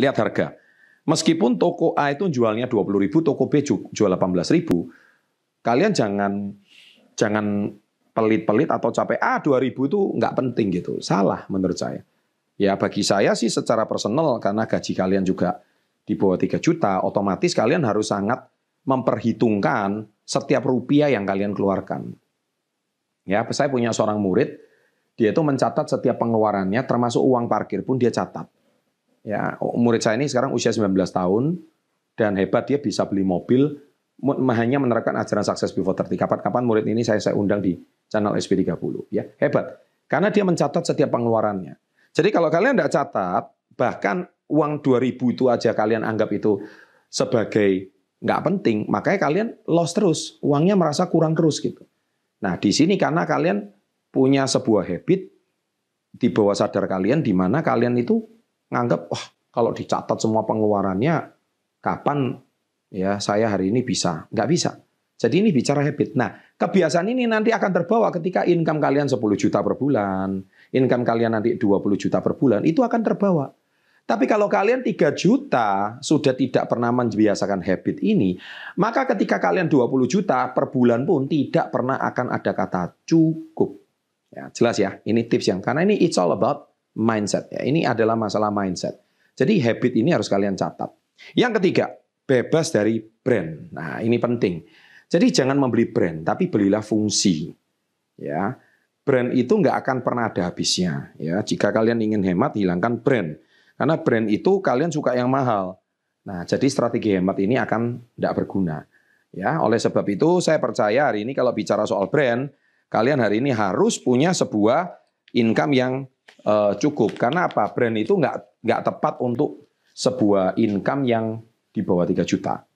Lihat harga. Meskipun toko A itu jualnya 20.000, toko B jual 18.000, kalian jangan jangan pelit-pelit atau capek ah 2000 itu nggak penting gitu. Salah menurut saya. Ya bagi saya sih secara personal karena gaji kalian juga di bawah 3 juta, otomatis kalian harus sangat memperhitungkan setiap rupiah yang kalian keluarkan. Ya, saya punya seorang murid, dia itu mencatat setiap pengeluarannya termasuk uang parkir pun dia catat. Ya, murid saya ini sekarang usia 19 tahun dan hebat dia bisa beli mobil hanya menerapkan ajaran sukses before 30. Kapan-kapan murid ini saya saya undang di channel SP30 ya. Hebat. Karena dia mencatat setiap pengeluarannya. Jadi kalau kalian tidak catat, bahkan uang 2000 itu aja kalian anggap itu sebagai nggak penting, makanya kalian loss terus, uangnya merasa kurang terus gitu. Nah di sini karena kalian punya sebuah habit di bawah sadar kalian, di mana kalian itu nganggap wah kalau dicatat semua pengeluarannya kapan ya saya hari ini bisa. Nggak bisa. Jadi ini bicara habit. Nah, kebiasaan ini nanti akan terbawa ketika income kalian 10 juta per bulan, income kalian nanti 20 juta per bulan, itu akan terbawa. Tapi kalau kalian 3 juta sudah tidak pernah membiasakan habit ini, maka ketika kalian 20 juta per bulan pun tidak pernah akan ada kata cukup. Ya, jelas ya, ini tips yang karena ini it's all about mindset. Ya, ini adalah masalah mindset. Jadi habit ini harus kalian catat. Yang ketiga, bebas dari brand. Nah, ini penting. Jadi jangan membeli brand, tapi belilah fungsi. Ya, brand itu nggak akan pernah ada habisnya. Ya, jika kalian ingin hemat, hilangkan brand. Karena brand itu kalian suka yang mahal. Nah, jadi strategi hemat ini akan tidak berguna. Ya, oleh sebab itu saya percaya hari ini kalau bicara soal brand, kalian hari ini harus punya sebuah income yang uh, cukup karena apa brand itu nggak nggak tepat untuk sebuah income yang di bawah 3 juta